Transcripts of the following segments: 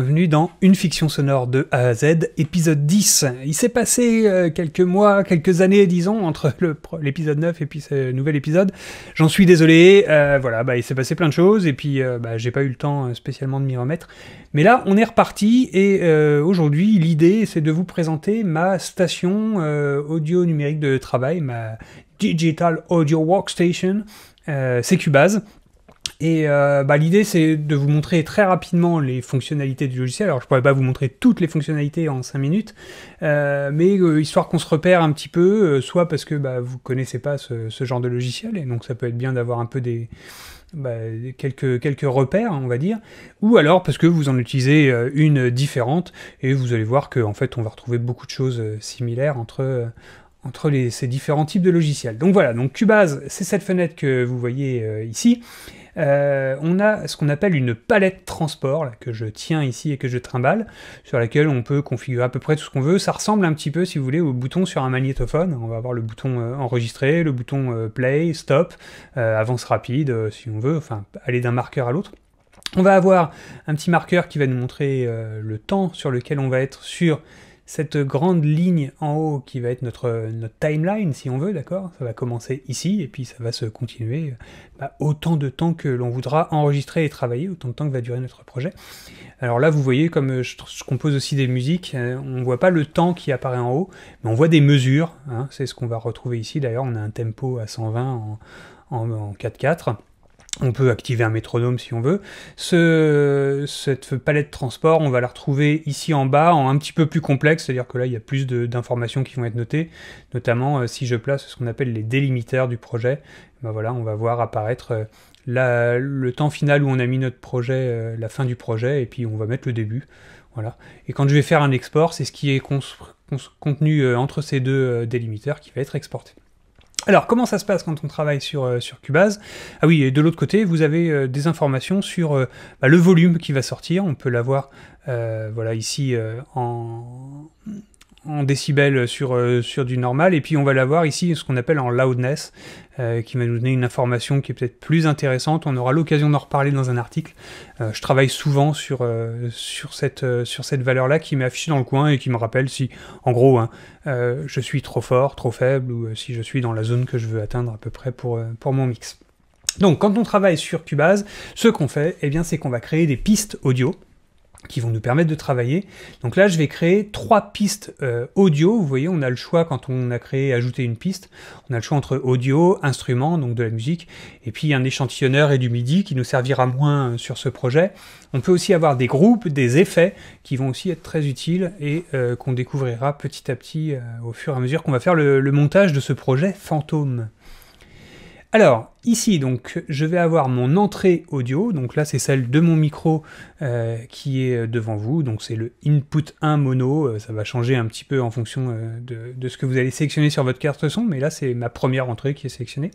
bienvenue dans Une fiction sonore de A à Z, épisode 10. Il s'est passé euh, quelques mois, quelques années, disons, entre l'épisode 9 et puis ce nouvel épisode. J'en suis désolé, euh, voilà, bah, il s'est passé plein de choses et puis euh, bah, j'ai pas eu le temps spécialement de m'y remettre. Mais là, on est reparti et aujourd'hui, l'idée, c'est de vous présenter ma station audio numérique de travail, ma Digital Audio Workstation, c'est Cubase. Et euh, bah, l'idée, c'est de vous montrer très rapidement les fonctionnalités du logiciel. Alors, je ne pourrais pas vous montrer toutes les fonctionnalités en 5 minutes, euh, mais euh, histoire qu'on se repère un petit peu, soit parce que bah, vous ne connaissez pas ce, genre de logiciel, et donc ça peut être bien d'avoir un peu des... Bah, quelques, quelques repères, on va dire, ou alors parce que vous en utilisez une différente, et vous allez voir qu'en en fait, on va retrouver beaucoup de choses similaires entre entre ces différents types de logiciels. Donc voilà, donc Cubase, c'est cette fenêtre que vous voyez ici. Euh, on a ce qu'on appelle une palette transport, que je tiens ici et que je trimballe, sur laquelle on peut configurer à peu près tout ce qu'on veut. Ça ressemble un petit peu, si vous voulez, au bouton sur un magnétophone. On va avoir le bouton euh, enregistrer, le bouton euh, play, stop, avance rapide, si on veut, enfin, aller d'un marqueur à l'autre. On va avoir un petit marqueur qui va nous montrer le temps sur lequel on va être sur cette grande ligne en haut qui va être notre, timeline, si on veut, d'accord Ça va commencer ici et puis ça va se continuer euh, bah, autant de temps que l'on voudra enregistrer et travailler, autant de temps que va durer notre projet. Alors là, vous voyez, comme euh, je, compose aussi des musiques, euh, on ne voit pas le temps qui apparaît en haut, mais on voit des mesures. Hein, c'est ce qu'on va retrouver ici. D'ailleurs, on a un tempo à 120 en, en, en 4-4. On peut activer un métronome si on veut. Ce, cette palette de transport, on va la retrouver ici en bas, en un petit peu plus complexe, c'est-à-dire que là, il y a plus d'informations qui vont être notées, notamment euh, si je place ce qu'on appelle les délimiteurs du projet. Ben voilà, on va voir apparaître euh, le temps final où on a mis notre projet, euh, la fin du projet, et puis on va mettre le début. Voilà. Et quand je vais faire un export, c'est ce qui est contenu entre ces deux délimiteurs qui va être exporté. Alors, comment ça se passe quand on travaille sur, euh, Cubase Ah oui, et de l'autre côté, vous avez euh, des informations sur euh, bah, le volume qui va sortir. On peut l'avoir voilà, ici en, en décibels sur, euh, sur du normal, et puis on va l'avoir ici ce qu'on appelle en loudness, euh, qui va nous donner une information qui est peut-être plus intéressante. On aura l'occasion d'en reparler dans un article. Euh, je travaille souvent sur, sur cette, cette valeur-là qui m'est affichée dans le coin et qui me rappelle si, en gros, hein, je suis trop fort, trop faible, ou si je suis dans la zone que je veux atteindre à peu près pour, pour mon mix. Donc quand on travaille sur Cubase, ce qu'on fait, eh bien, c'est qu'on va créer des pistes audio qui vont nous permettre de travailler. Donc là, je vais créer trois pistes euh, audio. Vous voyez, on a le choix quand on a créé, ajouté une piste. On a le choix entre audio, instrument, donc de la musique, et puis un échantillonneur et du MIDI qui nous servira moins sur ce projet. On peut aussi avoir des groupes, des effets qui vont aussi être très utiles et euh, qu'on découvrira petit à petit euh, au fur et à mesure qu'on va faire le montage de ce projet fantôme. Alors, ici, donc, je vais avoir mon entrée audio. Donc là, c'est celle de mon micro euh, qui est euh, devant vous. Donc c'est le input 1 mono. Euh, ça va changer un petit peu en fonction de, ce que vous allez sélectionner sur votre carte son. Mais là, c'est ma première entrée qui est sélectionnée.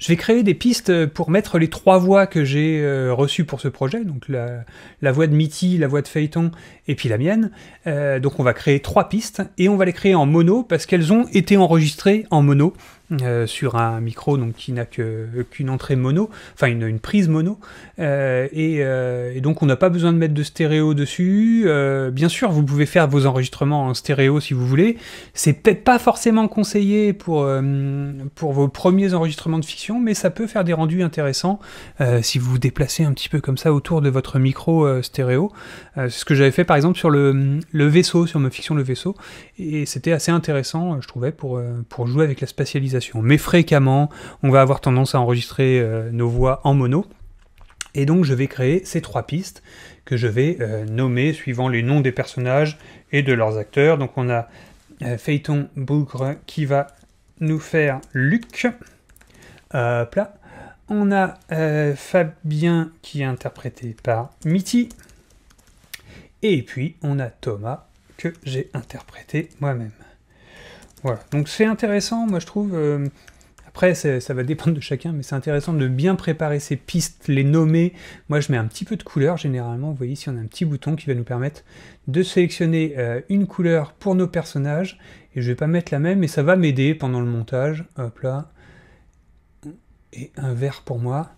Je vais créer des pistes pour mettre les trois voix que j'ai reçues pour ce projet, donc la, voix de Mitty, la voix de Phaeton et puis la mienne. donc on va créer trois pistes et on va les créer en mono parce qu'elles ont été enregistrées en mono euh, sur un micro donc, qui n'a qu'une entrée mono, enfin une, prise mono, euh, euh, et, donc on n'a pas besoin de mettre de stéréo dessus. bien sûr, vous pouvez faire vos enregistrements en stéréo si vous voulez. C'est peut-être pas forcément conseillé pour, pour vos premiers enregistrements de fiction, mais ça peut faire des rendus intéressants si vous vous déplacez un petit peu comme ça autour de votre micro stéréo. C'est ce que j'avais fait par exemple sur le, vaisseau, sur ma fiction Le Vaisseau, et c'était assez intéressant, je trouvais, pour, pour jouer avec la spatialisation mais fréquemment, on va avoir tendance à enregistrer euh, nos voix en mono. Et donc je vais créer ces trois pistes que je vais euh, nommer suivant les noms des personnages et de leurs acteurs. Donc on a euh, Phaeton Bougre qui va nous faire Luc. On a Fabien qui est interprété par Mitty. Et puis on a Thomas que j'ai interprété moi-même. Voilà, donc c'est intéressant, moi je trouve. Euh, après, ça va dépendre de chacun, mais c'est intéressant de bien préparer ses pistes, les nommer. Moi, je mets un petit peu de couleur généralement. Vous voyez, ici, on a un petit bouton qui va nous permettre de sélectionner euh, une couleur pour nos personnages. Et je vais pas mettre la même, mais ça va m'aider pendant le montage. Hop là. Et un vert pour moi.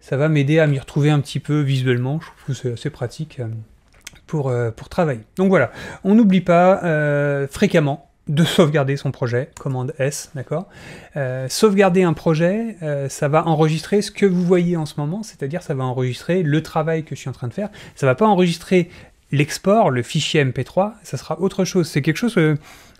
Ça va m'aider à m'y retrouver un petit peu visuellement. Je trouve que c'est assez pratique euh, pour, pour travailler. Donc voilà, on n'oublie pas fréquemment de sauvegarder son projet, commande S, d'accord euh, Sauvegarder un projet, euh, ça va enregistrer ce que vous voyez en ce moment, c'est-à-dire ça va enregistrer le travail que je suis en train de faire. Ça va pas enregistrer l'export, le fichier MP3, ça sera autre chose. C'est quelque chose... Que, euh,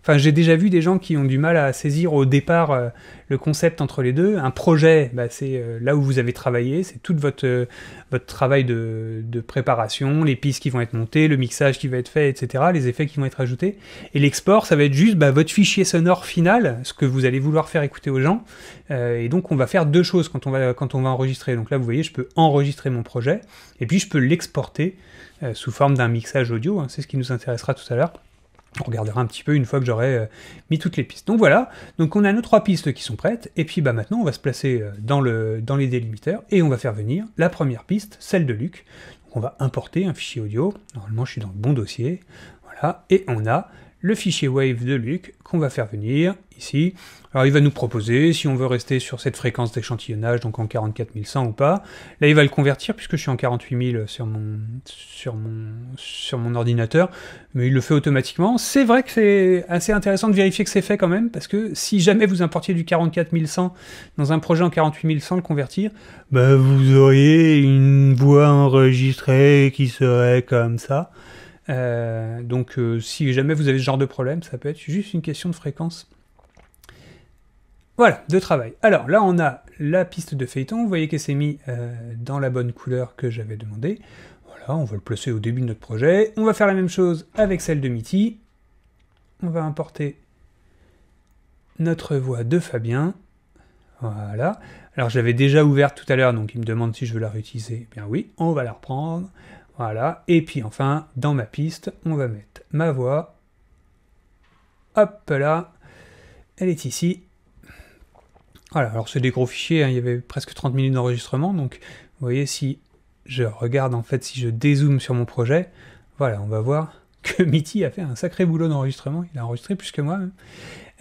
Enfin, j'ai déjà vu des gens qui ont du mal à saisir au départ euh, le concept entre les deux. Un projet, bah, c'est euh, là où vous avez travaillé, c'est tout votre, euh, votre travail de, préparation, les pistes qui vont être montées, le mixage qui va être fait, etc., les effets qui vont être ajoutés. Et l'export, ça va être juste bah, votre fichier sonore final, ce que vous allez vouloir faire écouter aux gens. et donc, on va faire deux choses quand on va, quand on va enregistrer. Donc là, vous voyez, je peux enregistrer mon projet et puis je peux l'exporter sous forme d'un mixage audio. Hein. c'est ce qui nous intéressera tout à l'heure. On regardera un petit peu une fois que j'aurai euh, mis toutes les pistes. Donc voilà, donc on a nos trois pistes qui sont prêtes, et puis bah maintenant on va se placer euh, dans, le, dans les délimiteurs, et on va faire venir la première piste, celle de Luc. on va importer un fichier audio, normalement je suis dans le bon dossier, voilà, et on a le fichier wave de Luc qu'on va faire venir ici. Alors il va nous proposer si on veut rester sur cette fréquence d'échantillonnage, donc en 44100 ou pas. Là il va le convertir puisque je suis en 48000 sur mon, sur mon, sur mon ordinateur, mais il le fait automatiquement. C'est vrai que c'est assez intéressant de vérifier que c'est fait quand même, parce que si jamais vous importiez du 44100 dans un projet en 48100, le convertir, bah, vous auriez une voix enregistrée qui serait comme ça. Euh, donc euh, si jamais vous avez ce genre de problème, ça peut être juste une question de fréquence. Voilà, de travail. Alors là, on a la piste de feuilleton. Vous voyez qu'elle s'est mise euh, dans la bonne couleur que j'avais demandé. Voilà, on va le placer au début de notre projet. On va faire la même chose avec celle de Mitty. On va importer notre voix de Fabien. Voilà. Alors j'avais déjà ouverte tout à l'heure, donc il me demande si je veux la réutiliser. Eh bien oui, on va la reprendre. Voilà. Et puis enfin, dans ma piste, on va mettre ma voix. Hop là. Elle est ici. Voilà, alors c'est des gros fichiers, hein. il y avait presque 30 minutes d'enregistrement, donc vous voyez si je regarde en fait, si je dézoome sur mon projet, voilà, on va voir que Mitty a fait un sacré boulot d'enregistrement, il a enregistré plus que moi. Hein.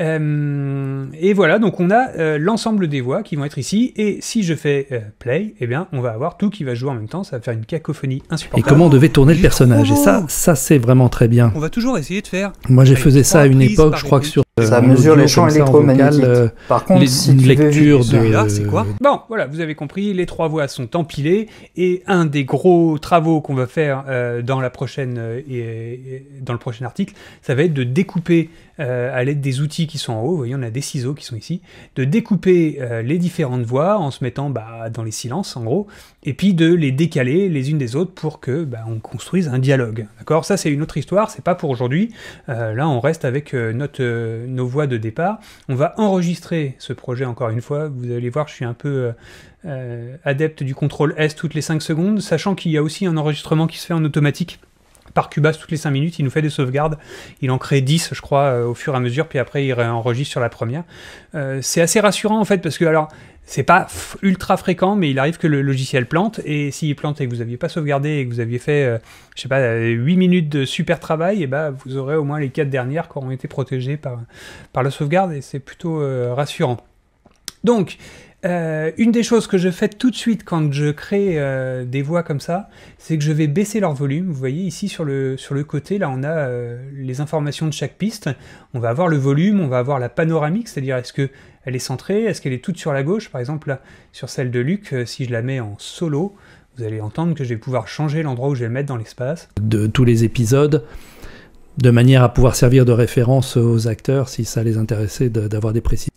Euh, et voilà, donc on a euh, l'ensemble des voix qui vont être ici. Et si je fais euh, play, eh bien, on va avoir tout qui va jouer en même temps. Ça va faire une cacophonie insupportable. Et comment on devait tourner le personnage Et ça, ça c'est vraiment très bien. On va toujours essayer de faire. Moi, j'ai faisais ça à une époque, je crois que sur ça mesure les champs électromagnétiques. Par contre, les, si une lecture de. c'est quoi Bon, voilà, vous avez compris, les trois voix sont empilées et un des gros travaux qu'on va faire dans la prochaine dans le prochain article, ça va être de découper euh, à l'aide des outils qui sont en haut, vous voyez, on a des ciseaux qui sont ici, de découper euh, les différentes voix en se mettant bah, dans les silences, en gros, et puis de les décaler les unes des autres pour que bah, on construise un dialogue. D'accord Ça, c'est une autre histoire, c'est pas pour aujourd'hui. Euh, là, on reste avec nos voix de départ. On va enregistrer ce projet encore une fois. Vous allez voir, je suis un peu adepte du contrôle S toutes les 5 secondes, sachant qu'il y a aussi un enregistrement qui se fait en automatique par cubase toutes les 5 minutes, il nous fait des sauvegardes, il en crée 10 je crois euh, au fur et à mesure, puis après il enregistre sur la première. Euh, c'est assez rassurant en fait parce que alors c'est pas ultra fréquent, mais il arrive que le logiciel plante, et s'il plante et que vous n'aviez pas sauvegardé et que vous aviez fait, euh, je sais pas, 8 minutes de super travail, et eh bah ben, vous aurez au moins les 4 dernières qui auront été protégées par, par la sauvegarde, et c'est plutôt rassurant. Donc, euh, une des choses que je fais tout de suite quand je crée euh, des voix comme ça, c'est que je vais baisser leur volume. Vous voyez ici sur le, sur le côté, là on a euh, les informations de chaque piste. On va avoir le volume, on va avoir la panoramique, c'est-à-dire est-ce qu'elle est centrée, est-ce qu'elle est toute sur la gauche, par exemple là, sur celle de Luc, si je la mets en solo, vous allez entendre que je vais pouvoir changer l'endroit où je vais le mettre dans l'espace. De tous les épisodes, de manière à pouvoir servir de référence aux acteurs si ça les intéressait d'avoir des précisions.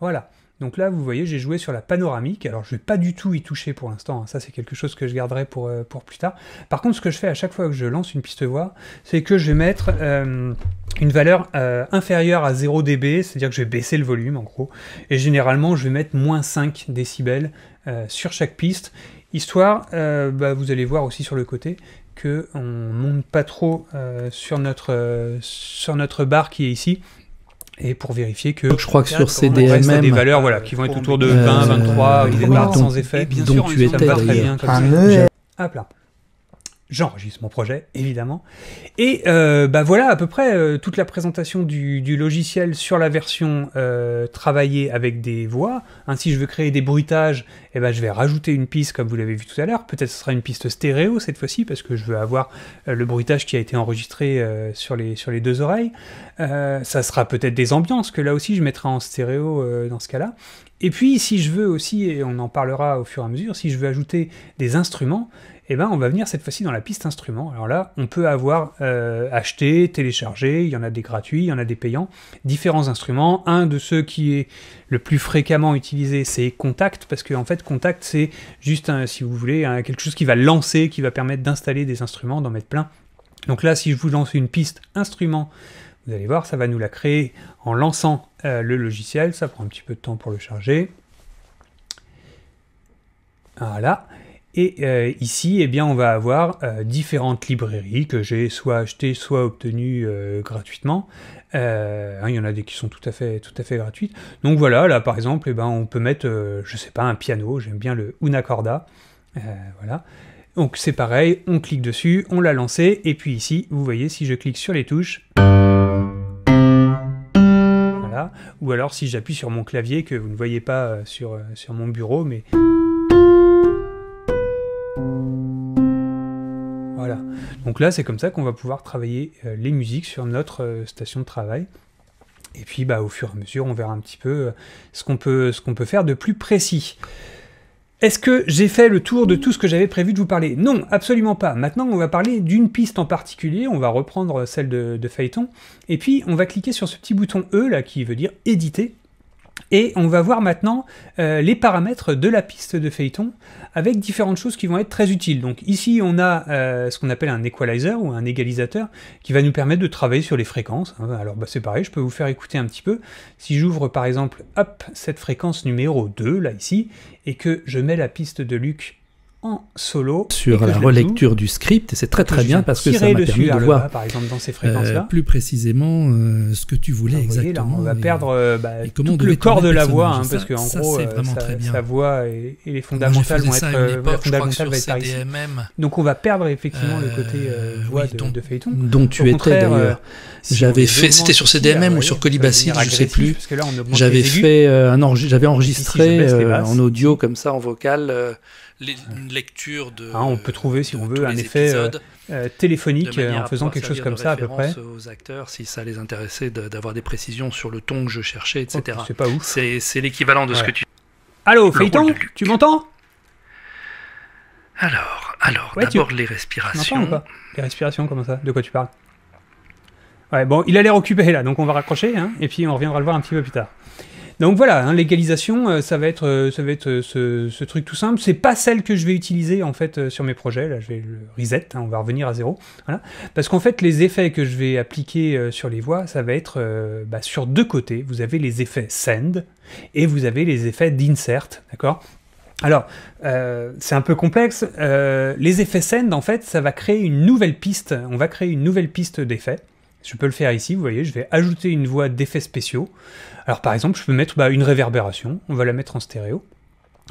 Voilà. Donc là, vous voyez, j'ai joué sur la panoramique. Alors, je ne vais pas du tout y toucher pour l'instant. Hein. Ça, c'est quelque chose que je garderai pour, euh, pour plus tard. Par contre, ce que je fais à chaque fois que je lance une piste voix, c'est que je vais mettre euh, une valeur euh, inférieure à 0 dB, c'est-à-dire que je vais baisser le volume, en gros. Et généralement, je vais mettre moins 5 décibels sur chaque piste, histoire, bah, vous allez voir aussi sur le côté, que ne monte pas trop sur, notre, sur notre barre qui est ici et pour vérifier que je crois que sur CDMM des valeurs voilà qui vont être autour de 20 23 euh, 24 sans effet bien donc sûr, tu pas très bien comme ça. Hop là j'enregistre mon projet, évidemment. Et euh, bah, voilà à peu près euh, toute la présentation du, logiciel sur la version euh, travaillée avec des voix. Ainsi, je veux créer des bruitages, et eh ben je vais rajouter une piste comme vous l'avez vu tout à l'heure. Peut-être ce sera une piste stéréo cette fois-ci, parce que je veux avoir le bruitage qui a été enregistré sur, les, sur les deux oreilles. ça sera peut-être des ambiances que là aussi je mettrai en stéréo dans ce cas-là. Et puis, si je veux aussi, et on en parlera au fur et à mesure, si je veux ajouter des instruments, eh ben, on va venir cette fois-ci dans la piste instrument. Alors là, on peut avoir euh, acheté, téléchargé, il y en a des gratuits, il y en a des payants, différents instruments. Un de ceux qui est le plus fréquemment utilisé, c'est Contact, parce qu'en en fait, Contact, c'est juste, si vous voulez, quelque chose qui va lancer, qui va permettre d'installer des instruments, d'en mettre plein. Donc là, si je vous lance une piste instrument, vous allez voir, ça va nous la créer en lançant euh, le logiciel. Ça prend un petit peu de temps pour le charger. Voilà. Et euh, ici, eh bien, on va avoir euh, différentes librairies que j'ai soit achetées, soit obtenues euh, gratuitement. Hein, il y en a des qui sont tout à fait, tout à fait gratuites. Donc voilà, là par exemple, eh ben, on peut mettre, je ne sais pas, un piano. J'aime bien le Unacorda. corda. voilà. Donc c'est pareil, on clique dessus, on l'a lancé, et puis ici, vous voyez, si je clique sur les touches, voilà. Ou alors si j'appuie sur mon clavier que vous ne voyez pas sur, sur mon bureau, mais Voilà. Donc là, c'est comme ça qu'on va pouvoir travailler euh, les musiques sur notre euh, station de travail. Et puis, bah, au fur et à mesure, on verra un petit peu euh, ce qu'on peut, faire de plus précis. Est-ce que j'ai fait le tour de tout ce que j'avais prévu de vous parler Non, absolument pas. Maintenant, on va parler d'une piste en particulier. On va reprendre celle de, de Et puis, on va cliquer sur ce petit bouton E, là, qui veut dire éditer. Et on va voir maintenant euh, les paramètres de la piste de feuilleton avec différentes choses qui vont être très utiles. Donc ici, on a euh, ce qu'on appelle un equalizer ou un égalisateur qui va nous permettre de travailler sur les fréquences. Hein. Alors bah, c'est pareil, je peux vous faire écouter un petit peu. Si j'ouvre par exemple cette fréquence numéro 2, là ici, et que je mets la piste de Luc en solo. Sur la relecture du script, et c'est très très bien parce que ça m'a permis de voir par exemple, dans ces euh, plus précisément euh, ce que tu voulais ah, exactement. on va perdre euh, bah, tout le corps de la voix, hein, parce qu'en gros, vraiment sa, très bien. voix et, les fondamentales vont être, Donc on va perdre effectivement le côté voix de, feuilleton. Dont tu étais d'ailleurs. J'avais fait, c'était sur CDMM ou sur Colibacil, je sais plus. J'avais fait, j'avais enregistré en audio comme ça, en vocal lecture de. Ah, on peut trouver, si on veut, un effet euh, euh, téléphonique euh, en faisant quelque chose comme ça à peu près. aux acteurs si ça les intéressait d'avoir des précisions sur le ton que je cherchais, etc. Oh, c'est pas où C'est l'équivalent de ce que tu. Allô, friton tu m'entends Alors, alors, d'abord les respirations. Ou pas les respirations, comment ça De quoi tu parles Ouais, bon, il a l'air occupé là, donc on va raccrocher, hein, et puis on reviendra le voir un petit peu plus tard. Donc voilà, hein, l'égalisation, euh, ça va être, euh, ça va être euh, ce, truc tout simple. C'est pas celle que je vais utiliser en fait sur mes projets. Là, je vais le reset, hein, on va revenir à zéro. Voilà. Parce qu'en fait, les effets que je vais appliquer sur les voix, ça va être bah, sur deux côtés. Vous avez les effets send et vous avez les effets d'insert, d'accord alors, c'est un peu complexe. les effets send, en fait, ça va créer une nouvelle piste. On va créer une nouvelle piste d'effets. Je peux le faire ici, vous voyez, je vais ajouter une voix d'effets spéciaux. Alors par exemple, je peux mettre bah, une réverbération, on va la mettre en stéréo.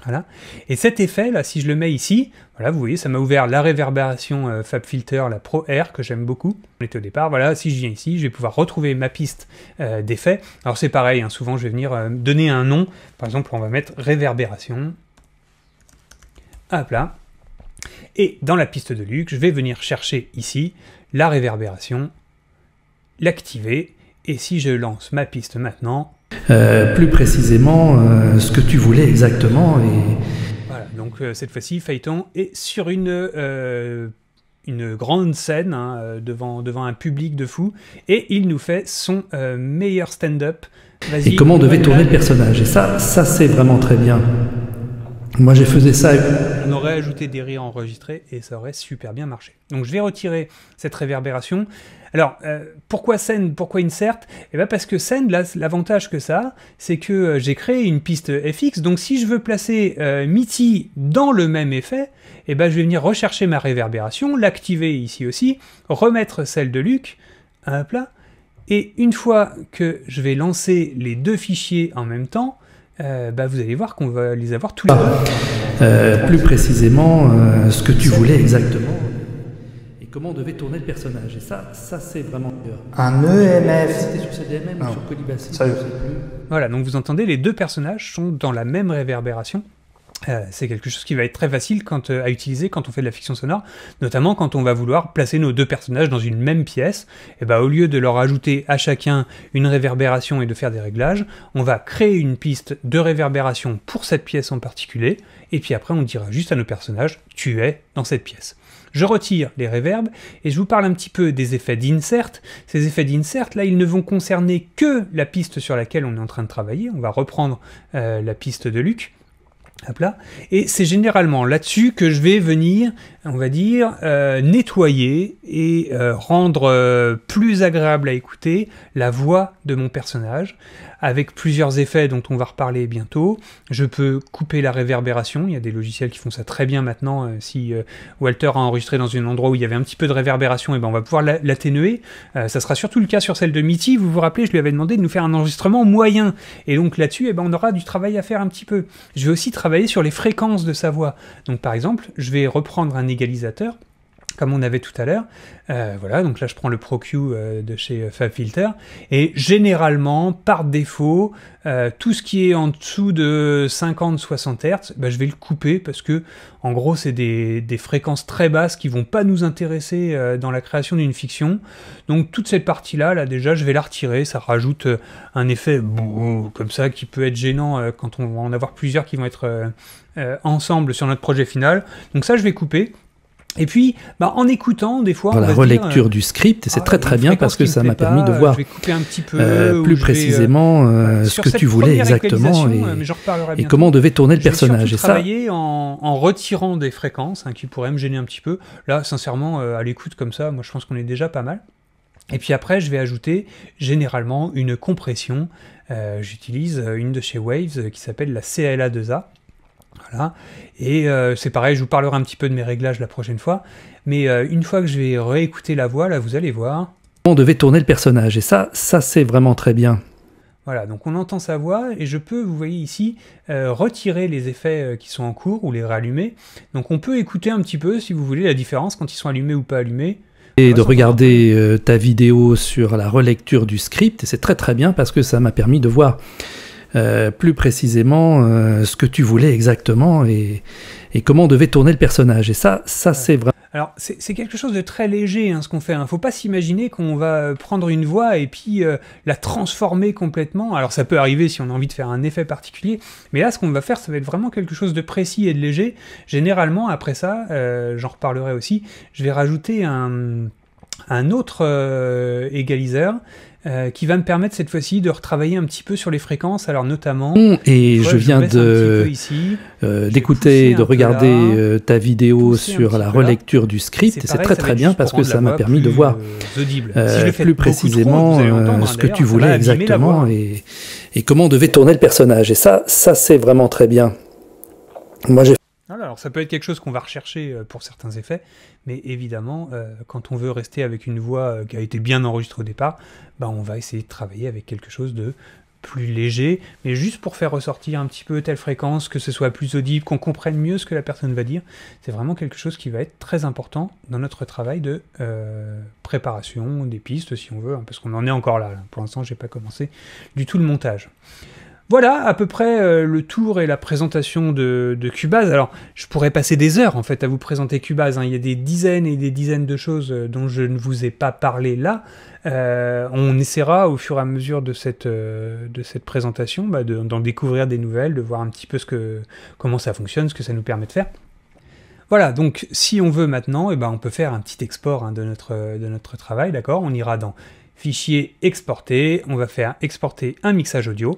Voilà. Et cet effet là, si je le mets ici, voilà, vous voyez, ça m'a ouvert la réverbération euh, FabFilter, la Pro r que j'aime beaucoup. On était au départ, voilà, si je viens ici, je vais pouvoir retrouver ma piste euh, d'effets. Alors c'est pareil, hein. souvent je vais venir euh, donner un nom. Par exemple, on va mettre réverbération. Hop là. Et dans la piste de Luc, je vais venir chercher ici la réverbération l'activer. Et si je lance ma piste maintenant... Euh, plus précisément, euh, ce que tu voulais exactement. Et... Voilà, donc euh, cette fois-ci, Phaéton est sur une une grande scène hein, devant, devant un public de fous et il nous fait son meilleur stand-up. Et comment on devait tourner le personnage. Et ça, ça c'est vraiment très bien. Moi, j'ai faisais ça. On aurait ajouté des rires enregistrés et ça aurait super bien marché. Donc, je vais retirer cette réverbération. Alors, euh, pourquoi Send Pourquoi Insert Eh bien parce que Send, l'avantage que ça a, c'est que euh, j'ai créé une piste FX, donc si je veux placer euh, dans le même effet, eh ben, je vais venir rechercher ma réverbération, l'activer ici aussi, remettre celle de Luc à plat, et une fois que je vais lancer les deux fichiers en même temps, euh, bah, vous allez voir qu'on va les avoir tous les deux. plus précisément, ce que tu voulais exactement comment on devait tourner le personnage. Et ça, ça c'est vraiment Un EMF. C'était sur CDMM ou sur Voilà, donc vous entendez, les deux personnages sont dans la même réverbération. Euh, c'est quelque chose qui va être très facile quand, euh, à utiliser quand on fait de la fiction sonore, notamment quand on va vouloir placer nos deux personnages dans une même pièce. Et bah, au lieu de leur ajouter à chacun une réverbération et de faire des réglages, on va créer une piste de réverbération pour cette pièce en particulier, et puis après on dira juste à nos personnages tu es dans cette pièce. Je retire les reverbs et je vous parle un petit peu des effets d'insert. Ces effets d'insert, là, ils ne vont concerner que la piste sur laquelle on est en train de travailler. On va reprendre euh, la piste de Luc. Et c'est généralement là-dessus que je vais venir, on va dire, euh, nettoyer et euh, rendre euh, plus agréable à écouter la voix de mon personnage, avec plusieurs effets dont on va reparler bientôt. Je peux couper la réverbération, il y a des logiciels qui font ça très bien maintenant. si Walter a enregistré dans un endroit où il y avait un petit peu de réverbération, et eh ben on va pouvoir l'atténuer. ça sera surtout le cas sur celle de Mitty. Vous vous rappelez, je lui avais demandé de nous faire un enregistrement moyen. Et donc là-dessus, et eh ben on aura du travail à faire un petit peu. Je vais aussi travailler travailler sur les fréquences de sa voix. Donc par exemple, je vais reprendre un égalisateur comme on avait tout à l'heure. Euh, voilà, donc là je prends le ProQ euh, de chez euh, FabFilter. Et généralement, par défaut, tout ce qui est en dessous de 50-60 Hz, bah, je vais le couper parce que en gros c'est des, fréquences très basses qui vont pas nous intéresser dans la création d'une fiction. Donc toute cette partie-là, là déjà je vais la retirer, ça rajoute un effet comme ça qui peut être gênant quand on va en avoir plusieurs qui vont être ensemble sur notre projet final. Donc ça je vais couper. Et puis, bah, en écoutant, des fois. La on relecture euh, du script, et c'est ah, très très bien parce que ça m'a permis de voir euh, plus euh, précisément ce que tu voulais exactement et, et comment devait tourner le personnage. Et ça. En, en retirant des fréquences hein, qui pourraient me gêner un petit peu. Là, sincèrement, à l'écoute comme ça, moi je pense qu'on est déjà pas mal. Et puis après, je vais ajouter généralement une compression. J'utilise une de chez Waves qui s'appelle la CLA2A voilà. Et euh, c'est pareil, je vous parlerai un petit peu de mes réglages la prochaine fois. Mais euh, une fois que je vais réécouter la voix, là, vous allez voir. On devait tourner le personnage, et ça, ça c'est vraiment très bien. Voilà, donc on entend sa voix, et je peux, vous voyez ici, euh, retirer les effets qui sont en cours ou les rallumer. Donc on peut écouter un petit peu, si vous voulez, la différence quand ils sont allumés ou pas allumés. Et ah bah, de regarder ta vidéo sur la relecture du script, c'est très très bien parce que ça m'a permis de voir euh, plus précisément euh, ce que tu voulais exactement et, comment comment devait tourner le personnage. Et ça, ça c'est vrai. Alors c'est quelque chose de très léger hein, ce qu'on fait. Il hein. ne faut pas s'imaginer qu'on va euh, prendre une voix et puis la transformer complètement. Alors ça peut arriver si on a envie de faire un effet particulier, mais là ce qu'on va faire ça va être vraiment quelque chose de précis et de léger. Généralement après ça, j'en reparlerai aussi, je vais rajouter un autre égaliseur euh, qui va me permettre cette fois-ci de retravailler un petit peu sur les fréquences, alors notamment. Et je viens de euh, d'écouter, de regarder euh, ta vidéo sur la relecture du script. C'est très très bien parce que ça m'a permis de voir plus précisément hein, ce que tu voulais exactement hein. et, et, comment on devait tourner le personnage. Et ça, ça c'est vraiment très bien. Moi, j'ai alors ça peut être quelque chose qu'on va rechercher euh, pour certains effets, mais évidemment, euh, quand on veut rester avec une voix euh, qui a été bien enregistrée au départ, bah, on va essayer de travailler avec quelque chose de plus léger, mais juste pour faire ressortir un petit peu telle fréquence, que ce soit plus audible, qu'on comprenne mieux ce que la personne va dire. C'est vraiment quelque chose qui va être très important dans notre travail de préparation des pistes, si on veut, hein, parce qu'on en est encore là. là. Pour l'instant, je n'ai pas commencé du tout le montage. Voilà à peu près euh, le tour et la présentation de, Cubase. Alors, je pourrais passer des heures en fait à vous présenter Cubase. Hein. Il y a des dizaines et des dizaines de choses euh, dont je ne vous ai pas parlé là. Euh, on essaiera au fur et à mesure de cette, de cette présentation bah, d'en découvrir des nouvelles, de voir un petit peu ce que, comment ça fonctionne, ce que ça nous permet de faire. Voilà, donc si on veut maintenant, eh ben, on peut faire un petit export hein, de, notre, de notre travail, d'accord On ira dans Fichier exporter, on va faire exporter un mixage audio.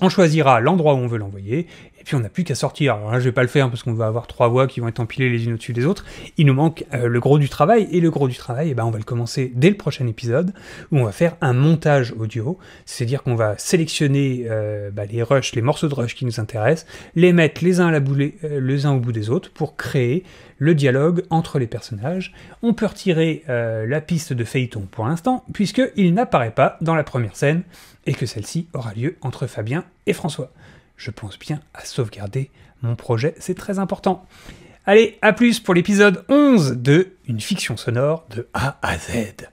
On choisira l'endroit où on veut l'envoyer, et puis on n'a plus qu'à sortir. Alors là, je ne vais pas le faire parce qu'on va avoir trois voix qui vont être empilées les unes au-dessus des autres. Il nous manque euh, le gros du travail, et le gros du travail, eh ben, on va le commencer dès le prochain épisode, où on va faire un montage audio, c'est-à-dire qu'on va sélectionner euh, bah, les rushs, les morceaux de rush qui nous intéressent, les mettre les uns, à la euh, les uns au bout des autres pour créer le dialogue entre les personnages. On peut retirer la piste de Phaéton pour l'instant, puisqu'il n'apparaît pas dans la première scène et que celle-ci aura lieu entre Fabien et François. Je pense bien à sauvegarder mon projet, c'est très important. Allez, à plus pour l'épisode 11 de Une fiction sonore de A à Z.